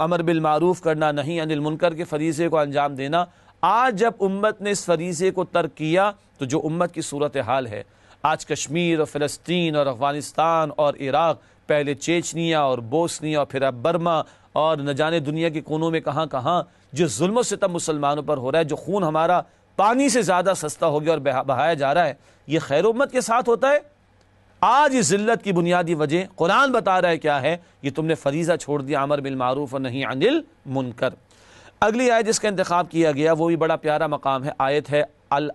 Speaker 2: अमर बिलमूफ करना नहीं अनिल मुनकर के फरीज़े को अंजाम देना आज जब उम्मत ने इस फरीज़े को तर्क किया तो जो उम्मत की सूरत हाल है आज कश्मीर और फ़लस्तीन और अफ़गानिस्तान और इराक़ पहले चेचनिया और बोसनिया और फिर अब बर्मा और न जाने दुनिया के कोनों में कहाँ कहाँ जो जुल्म सितम मुसलमानों पर हो रहा है जो खून हमारा पानी से ज़्यादा सस्ता हो गया और बहाया जा रहा है ये उम्मत के साथ होता है आज इस जिल्लत की बुनियादी वजह कुरान बता रहा है क्या है ये तुमने फरीज़ा छोड़ दिया अमर बिलमारूफ और नहीं अनिल मुनकर अगली आयत जिसका इंतखा किया गया वो भी बड़ा प्यारा मकाम है आयत है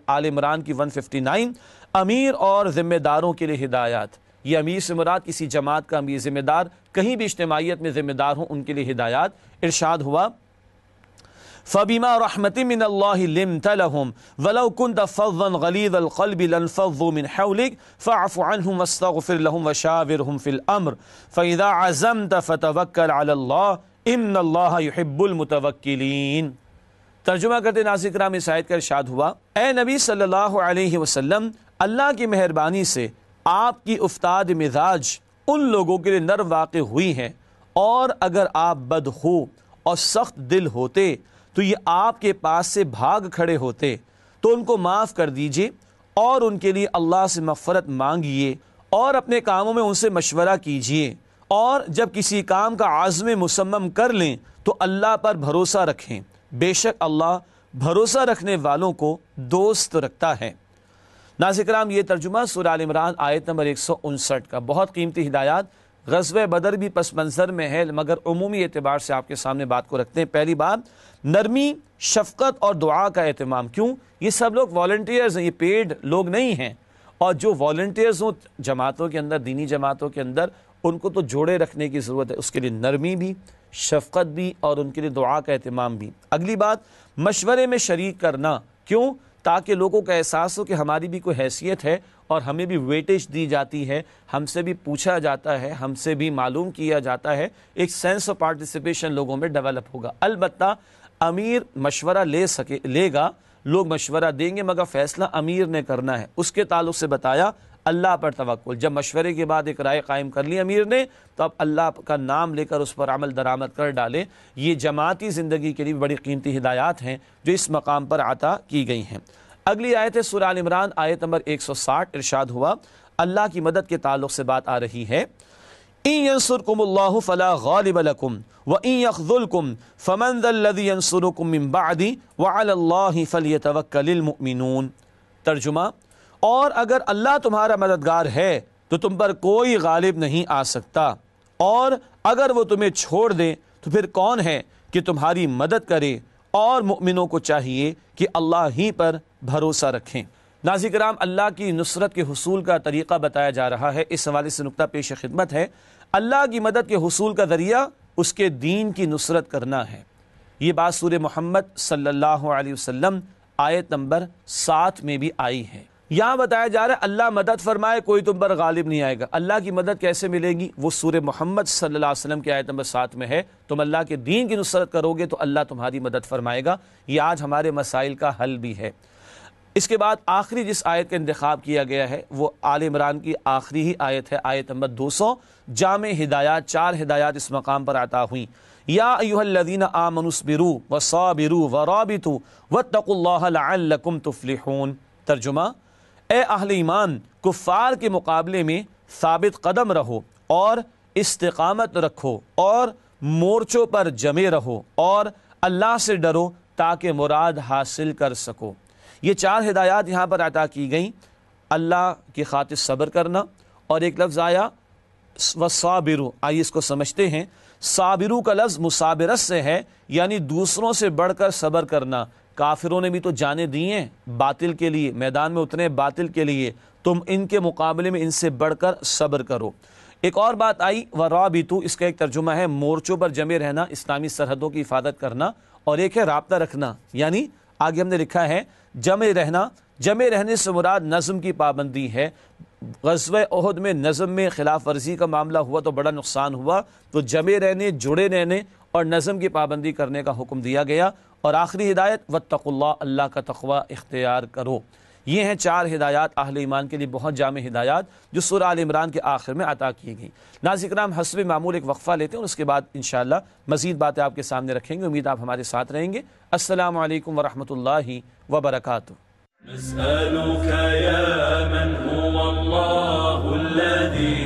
Speaker 2: आल इमरान की 159 अमीर और ज़िम्मेदारों के लिए हिदायत ये अमीर से मुराद किसी जमात का अमीर ज़िम्मेदार कहीं भी इज्तमाहीत में ज़िम्मेदार हों उनके लिए हिदायत इर्शाद हुआ फ़बीमा वलकुन फ़ैदा तर्जुमा करते इस आयत का हुआ ए नबी सल्लल्लाहु अलैहि वसल्लम अल्लाह की मेहरबानी से आपकी उस्ताद मिजाज उन लोगों के लिए नर वाक़ हुई हैं और अगर आप बद हो और सख्त दिल होते तो ये आपके पास से भाग खड़े होते तो उनको माफ़ कर दीजिए और उनके लिए अल्लाह से मफ़रत मांगिए और अपने कामों में उनसे मशवरा कीजिए और जब किसी काम का आज़म मुसम्म कर लें तो अल्लाह पर भरोसा रखें बेशक अल्लाह भरोसा रखने वालों को दोस्त रखता है नाजिक्राम ये तर्जुमा सुराल इमरान आयत नंबर एक सौ उनसठ का बहुत कीमती हिदायत गजब बदर भी पस मंज़र में है मगर अमूमी एतबार से आपके सामने बात को रखते हैं पहली बात नरमी शफकत और दुआ का अहतमाम क्यों ये सब लोग वॉल्टियर्स हैं ये पेड लोग नहीं हैं और जो वॉल्टियर्स हों जमातों के अंदर दीनी जमातों के अंदर उनको तो जोड़े रखने की ज़रूरत है उसके लिए नरमी भी शफकत भी और उनके लिए दुआ का अहतमाम भी अगली बात मशवरे में शरीक करना क्यों ताकि लोगों का एहसास हो कि हमारी भी कोई हैसियत है और हमें भी वेटेज दी जाती है हमसे भी पूछा जाता है हमसे भी मालूम किया जाता है एक सेंस ऑफ पार्टिसिपेशन लोगों में डेवलप होगा अलबत् अमीर मशवरा ले सके लेगा लोग मशवरा देंगे मगर फैसला अमीर ने करना है उसके ताल्लुक से बताया अल्लाह पर तवक्ल जब मशवरे के बाद एक राय कायम कर ली अमीर ने तो अब अल्लाह का नाम लेकर उस पर अमल दरामद कर डालें ये जमाती ज़िंदगी के लिए बड़ी कीमती हिदायत हैं जो इस मकाम पर अता की गई हैं अगली आयत है सुराल इमरान आयत नंबर एक सौ साठ इर्शाद हुआ अल्लाह की मदद के ताल्लुक से बात आ रही है इंसुरकुमल्लाहु फला गालिबलकुम व इन यखजुलकुम फमन दल्लज़ी यंसुरुकुम मिन बाद व अलल्लाहि फलयतवक्कलिल मुमिनून तर्जुमा और अगर अल्लाह तुम्हारा मददगार है तो तुम पर कोई गालिब नहीं आ सकता और अगर वो तुम्हें छोड़ दें तो फिर कौन है कि तुम्हारी मदद करे और मुमिनों को चाहिए कि अल्लाह ही पर भरोसा रखें नाजिक राम अल्लाह की नुसरत के हसूल का तरीक़ा बताया जा रहा है इस हवाले से नुकता पेश खिदमत है अल्लाह की मदद के हसूल का ज़रिया उसके दीन की नुसरत करना है ये बात सूर मोहम्मद सल्ला वसम आयत नंबर सात में भी आई है यहाँ बताया जा रहा है अल्लाह मदद फरमाए कोई तुम पर गालिब नहीं आएगा अल्लाह की मदद कैसे मिलेगी वो सूर्य मोहम्मद सल्ला वसलम की आयत नंबर सात में है तुम अल्लाह के दीन की नुसरत करोगे तो अल्लाह तुम्हारी मदद फरमाएगा यह आज हमारे मसाइल का हल भी है इसके बाद आखिरी जिस आयत का इंतखब किया गया है वो आल इमरान की आखिरी ही आयत है आयत नंबर दो सौ जाम हिदायात चार हिदायात इस मकाम पर आता हुई या अयुहल्लिन आमनुसबिरू तर्जुमा ए अहल ईमान कुफ़ार के मुकाबले में साबित कदम रहो और इस्तकामत रखो और मोर्चों पर जमे रहो और अल्लाह से डरो ताकि मुराद हासिल कर सको ये चार हिदायत यहाँ पर अता की गई अल्लाह की खातिर सब्र करना और एक लफ्ज़ आया व साबिरु आइए इसको समझते हैं साबिरू का लफ्ज़ मुसाबिरत से है यानी दूसरों से बढ़कर सब्र करना काफिरों ने भी तो जाने दी हैं बातिल के लिए मैदान में उतरे बातिल के लिए तुम इनके मुकाबले में इनसे बढ़कर सब्र करो एक और बात आई व राबितु इसका एक तर्जुमा है मोर्चों पर जमे रहना इस्लामी सरहदों की हिफाजत करना और एक है रबता रखना यानी आगे हमने लिखा है जमे रहना जमे रहने से मुराद नज़म की पाबंदी है गजब अहद में नज़म में खिलाफ वर्जी का मामला हुआ तो बड़ा नुकसान हुआ तो जमे रहने जुड़े रहने और नज़म की पाबंदी करने का हुक्म दिया गया और आखिरी हिदायत वत्तल्ला अल्लाह का तखवा इख्तियार करो ये हैं चार हिदायत अहल ईमान के लिए बहुत जाम हिदायत जो सुर आल इमरान के आखिर में अता की गई नाजिक राम हसब मामूल एक वक्फ़ा लेते हैं और उसके बाद इन मज़ीद बातें आपके सामने रखेंगे उम्मीद आप हमारे साथ रहेंगे असल वरहमल वबरक نسألك يا من هو الله الذي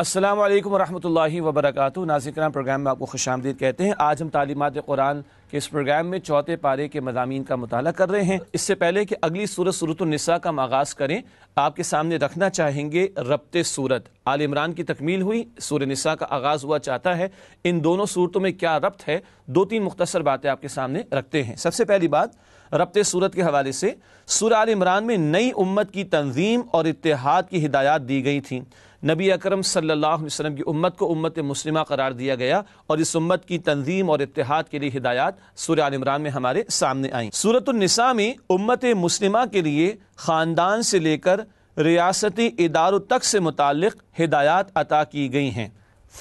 Speaker 2: अस्सलाम वालेकुम वरहमतुल्लाहि वबरकatuह नाजिक्राम प्रोग्राम में आपको खुश आमदीद कहते हैं आज हम तालीमत कुरान के इस प्रोग्राम में चौथे पारे के मजामी का मताल कर रहे हैं इससे पहले कि अगली सूरत सूरतनसा का आगाज़ करें आपके सामने रखना चाहेंगे रबत सूरत आल इमरान की तकमील हुई सूर नसा का आगाज़ हुआ चाहता है इन दोनों सूरतों में क्या रब्त है दो तीन मुख्तसर बातें आपके सामने रखते हैं सबसे पहली बात रबत सूरत के हवाले से सूर आल इमरान में नई उम्मत की तंजीम और इतिहाद की हिदायत दी गई थी नबी अकरम सल्लल्लाहु अलैहि वसल्लम की उम्मत को उम्मत मुस्लिमा करार दिया गया और इस उम्मत की तंजीम और इतिहाद के लिए हिदायत सूर्य इमरान में हमारे सामने आई सूरतनिसा में उम्मत मुस्लिमा के लिए ख़ानदान से लेकर रियासती इदारों तक से मुतल हिदायत अता की गई हैं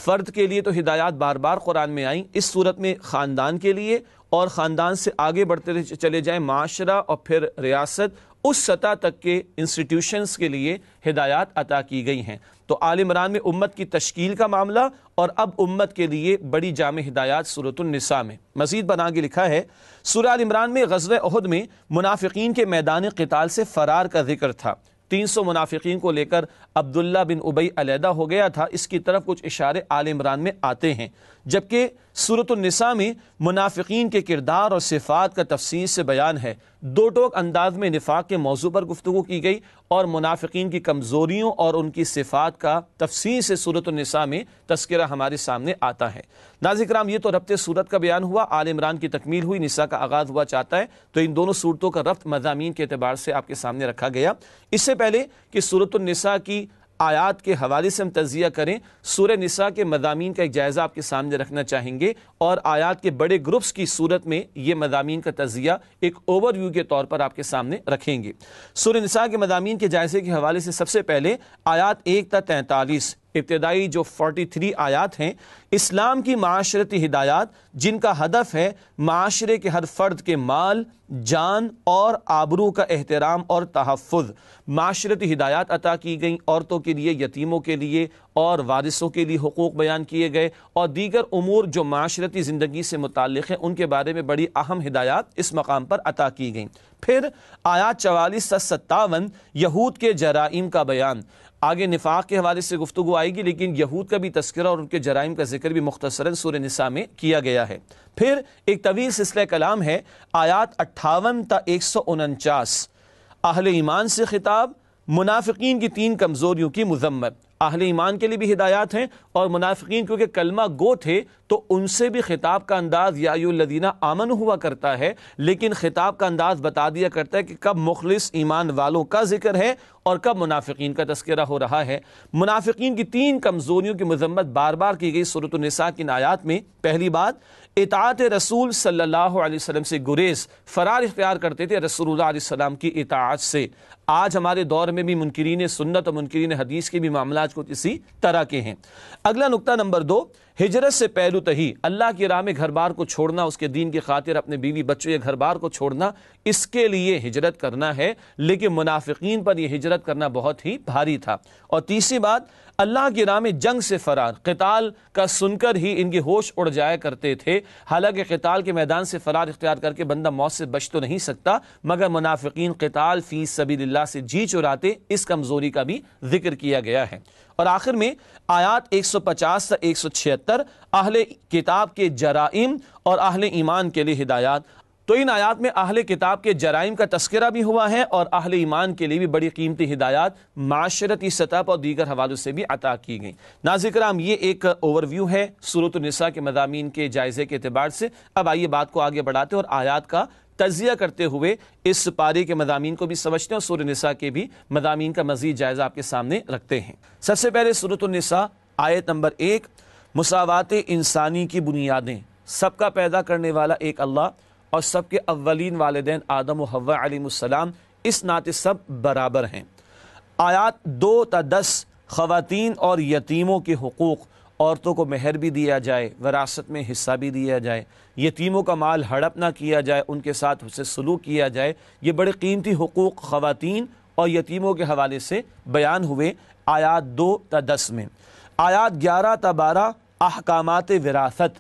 Speaker 2: फ़र्द के लिए तो हिदायत बार बार कुरान में आई इस सूरत में ख़ानदान के लिए और ख़ानदान से आगे बढ़ते चले जाएँ माशरा और फिर रियासत उस सतह तक के इंस्टीट्यूशंस के लिए हिदायत अता की गई हैं तो आल इमरान में उम्मत की तश्कील का मामला और अब उम्मत के लिए बड़ी जाम हिदायत सूरतनसा में मजीद बना के लिखा है सूर आल इमरान में गजल अहद में मुनाफिकीन के मैदान कताल से फ़रार का जिक्र था तीन सौ मुनाफिकीन को लेकर अब्दुल्ला बिन उबई अलहदा हो गया था इसकी तरफ कुछ इशारे आल इमरान में आते हैं जबकि सूरत निसा में मुनाफिकीन के किरदार और सिफात का तफसील से बयान है दो टोक अंदाज में निफाक के मौजू पर गुफ्तु की गई और मुनाफिकीन की कमज़ोरियों और उनकी सिफात का तफसील से सूरत निसा में तस्करा हमारे सामने आता है नाज़िक राम ये तो रबत सूरत का बयान हुआ आल इमरान की तकमील हुई नसा का आगाज़ हुआ चाहता है तो इन दोनों सूरतों का रफ्त मजामी के अतबार से आपके सामने रखा गया इससे पहले कि सूरत निसा की आयात के हवाले से हम तजिया करें सूर निसा के मजामी का एक जायज़ा आपके सामने रखना चाहेंगे और आयात के बड़े ग्रुप्स की सूरत में ये मजामी का तजिया एक ओवरव्यू के तौर पर आपके सामने रखेंगे सूर्य निसा के मजामी के जायजे के हवाले से सबसे पहले आयात एक तैंतालीस इब्तदाई जो 43 आयात हैं इस्लाम की माशरती हिदायत जिनका हदफ है माशरे के हर फर्द के माल जान और आबरू का एहतराम और तहफ़ माशरती हिदायत अता की गई औरतों के लिए यतीमों के लिए और वारिसों के लिए हकूक़ बयान किए गए और दीगर अमूर जो माशरती ज़िंदगी से मुतल हैं उनके बारे में बड़ी अहम हिदायत इस मकाम पर अता की गई फिर आयात चवालीस सत्तावन यहूद के जराइम का बयान आगे निफाक के हवाले से गुफ्तु आएगी लेकिन यहूद का भी तस्करा और उनके जराइम का जिक्र भी मुख्तसरा सुर नसा में किया गया है फिर एक तवील सिलसिला कलाम है आयात अट्ठावन त एक सौ उनचास अहल ईमान से खिताब मुनाफिकीन की तीन कमज़ोरियों की मजम्मत आहले ईमान के लिए भी हिदायत हैं और मुनाफिकीन क्योंकि कलमा गो थे तो उनसे भी खिताब का अंदाज यादीना आमन हुआ करता है लेकिन खिताब का अंदाज बता दिया करता है कि कब मुखलिस ईमान वालों का जिक्र है और कब मुनाफिकीन का तस्करा हो रहा है मुनाफिकीन की तीन कमज़ोरियों की मजम्मत बार बार की गई सूरत नसा की नायात में पहली बात इतात रसूल सल्लल्लाहु अलैहि वसल्लम से गुरेज फ़रार इख्तियार करते थे रसूलुल्लाह की इतात से आज हमारे दौर में भी मुनकरीन सुन्नत और मुनकरीन हदीस के भी मामला कुछ इसी तरह के हैं अगला नुकता नंबर दो हिजरत से पहलू तही अल्लाह की राह में घर बार को छोड़ना उसके दीन की खातिर अपने बीवी बच्चों या घर बार को छोड़ना इसके लिए हिजरत करना है लेकिन मुनाफिकीन पर यह हिजरत करना बहुत ही भारी था और तीसरी बात अल्लाह की राह में जंग से फरार कताल का सुनकर ही इनके होश उड़ जाया करते थे हालांकि कताल के मैदान से फरार इख्तियार करके बंदा मौत से बच तो नहीं सकता मगर मुनाफिकीन कताल फीस सबील्ला से जी चुराते इस कमज़ोरी का भी जिक्र किया गया है और आखिर में आयात 150 से 176 आहले किताब के जराइम और आहले ईमान के लिए हिदायत तो इन आयात में आहल किताब के जराइम का तस्करा भी हुआ है और अहल ईमान के लिए भी बड़ी कीमती हिदायत माशरती सतह पर दीगर हवालों से भी अता की गई नाजिक्राम ये एक ओवरव्यू है सूरत नसा के मजामी के जायजे के अतबार से अब आइए बात को आगे बढ़ाते और आयात का तजिया करते हुए इस पारे के मदामीन को भी समझते हैं और सूर्यनसा के भी मदामीन का मजीद जायजा आपके सामने रखते हैं सबसे पहले नसा आयत नंबर एक मसावत इंसानी की बुनियादें सबका पैदा करने वाला एक अल्लाह और सबके अव्वलिन वालदेन आदम हवाम इस नाते सब बराबर हैं आयात दो त दस ख़वान और यतीमों के हकूक़ औरतों को महर भी दिया जाए वरासत में हिस्सा भी दिया जाए यतीमों का माल हड़प ना किया जाए उनके साथ उससे सलूक किया जाए ये बड़े कीमती हकूक़ ख़वान और यतीमों के हवाले से बयान हुए आयात दो त दस में आयात ग्यारह त बारह अहकाम विरासत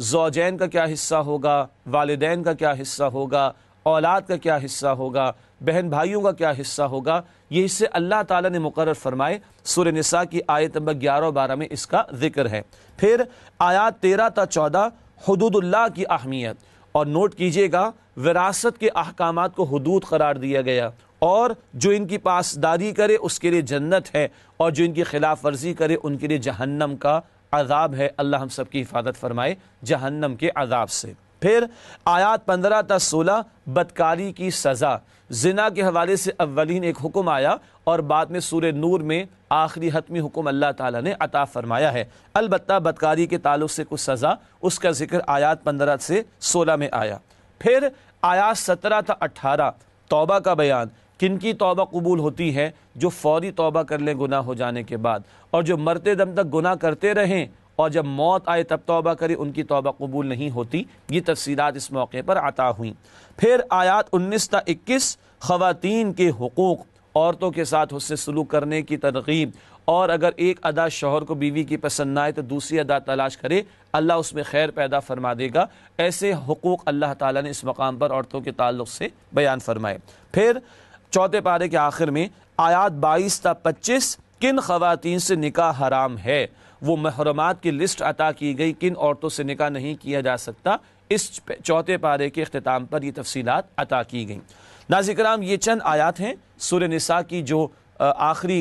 Speaker 2: जौजैन का क्या हिस्सा होगा वालदेन का क्या हिस्सा होगा औलाद का क्या हिस्सा होगा बहन भाइयों का क्या हिस्सा होगा ये हिस्से अल्लाह ताला ने मुकर फरमाए सुर नसा की आयत नंबर ग्यारह बारह में इसका जिक्र है फिर आयात तेरह ता चौदह हदूदुल्ला की अहमियत और नोट कीजिएगा विरासत के अहकाम को हदूद करार दिया गया और जो इनकी पासदारी करे उसके लिए जन्नत है और जो इनकी खिलाफ वर्जी करे उनके लिए जहन्नम का अजाब है अल्लाह हम सब की हिफाजत फरमाए जहन्नम के अजाब से फिर आयात पंद्रह तक सोलह बदकारी की सज़ा जिना के हवाले से अवलिन एक हुक्म आया और बाद में सूर्य नूर में आखिरी हतमी हुक्म अल्लाह ताला ने अता फरमाया है अलबत् बदकारी के ताल्लुक से कुछ सज़ा उसका जिक्र आयात पंद्रह से सोलह में आया फिर आयात सत्रह था अट्ठारह तोबा का बयान किन की तोबा कबूल होती है जो फौरी तौबा कर लें गुनाह हो जाने के बाद और जो मरते दम तक गुनाह करते रहें और जब मौत आए तब तोबा करें उनकी तोबा कबूल नहीं होती ये तफसीत इस मौके पर आता हुई फिर आयात उन्नीस ता इक्कीस ख़वातीन के हकूक़ औरतों के साथ उससे सलूक करने की तरगीब और अगर एक अदा शोहर को बीवी की पसंद ना आए तो दूसरी अदा तलाश करे अल्लाह उसमें खैर पैदा फरमा देगा ऐसे हकूक़ अल्लाह ताला ने इस मकाम पर औरतों के ताल्लुक से बयान फरमाए फिर चौथे पारे के आखिर में आयात बाईस था पच्चीस किन खातन से निकाह हराम है वो महरमात की लिस्ट अता की गई किन औरतों से निकाह नहीं किया जा सकता इस चौथे पारे के अख्ताम पर यह तफसीलात अता की गई नाजिक्राम ये चंद आयात हैं सुर नसा की जो आखिरी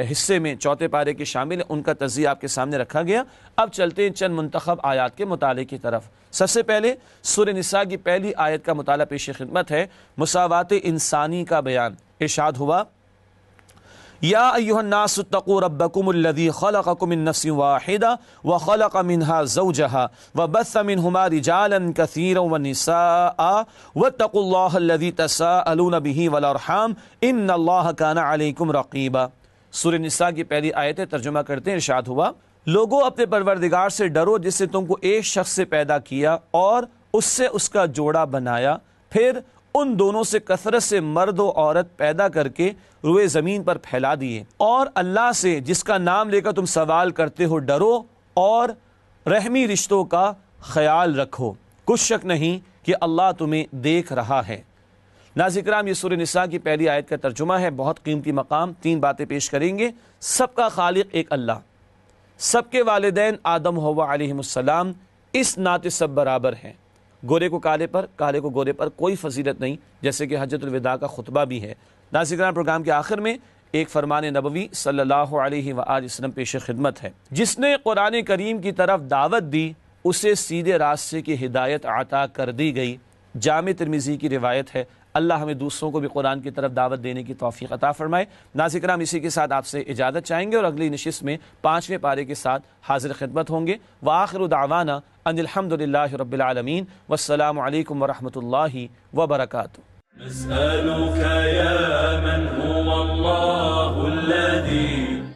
Speaker 2: हिस्से में चौथे पारे के शामिल हैं उनका तजिया आपके सामने रखा गया अब चलते हैं चंद मंतखब आयात के मुताले की तरफ सबसे पहले सुर निसा की पहली आयत का मुताला पेश खिदमत है मसावत इंसानी का बयान इर्शाद हुआ या अयुहन्नासतकू रबकुमल्लदी खलकुमसी वाहिदा व खलक मिनहा जवजहा व बस मिन हमारी जालन कसीर व निसा व तकुल्लादी तसा अलून बिही वलरहम इन का काना रकीबा सूर्य निसा की पहली आयत तर्जुमा करते हैं इर्शाद हुआ लोगो अपने परवरदिगार से डरो जिससे तुमको एक शख्स से पैदा किया और उससे उसका जोड़ा बनाया फिर उन दोनों से कसरत से मर्द और औरत पैदा करके रुए ज़मीन पर फैला दिए और अल्लाह से जिसका नाम लेकर तुम सवाल करते हो डरो और रहमी रिश्तों का ख्याल रखो कुछ शक नहीं कि अल्लाह तुम्हें देख रहा है नाजिक्राम ये सूर्य निसा की पहली आयत का तर्जुमा है बहुत कीमती मकाम तीन बातें पेश करेंगे सबका खालिक एक अल्लाह सबके वालदेन आदम होवासम इस नाते सब बराबर हैं गोरे को काले पर काले को गोरे पर कोई फजीलत नहीं जैसे कि हजरतलविदा का खुतबा भी है नाजिक्राम प्रोग्राम के आखिर में एक फरमान नबवी सल्ला पेश खिदमत है जिसने कुरान करीम की तरफ दावत दी उसे सीधे रास्ते की हिदायत आता कर दी गई जाम तिरमिज़ी की रिवायत है अल्लाह हमें दूसरों को भी कुरान की तरफ दावत देने की तोफ़ी अता फ़रमाए नाजिक राम इसी के साथ आपसे इजाज़त चाहेंगे और अगली नशिस्त में पाँचवें पारे के साथ हाजिर खिदमत होंगे व आखिर दावाना अनिलहमदिल्ला रबालमीन वसलम वरम वबरक نسألك يا
Speaker 1: من هو الله الذي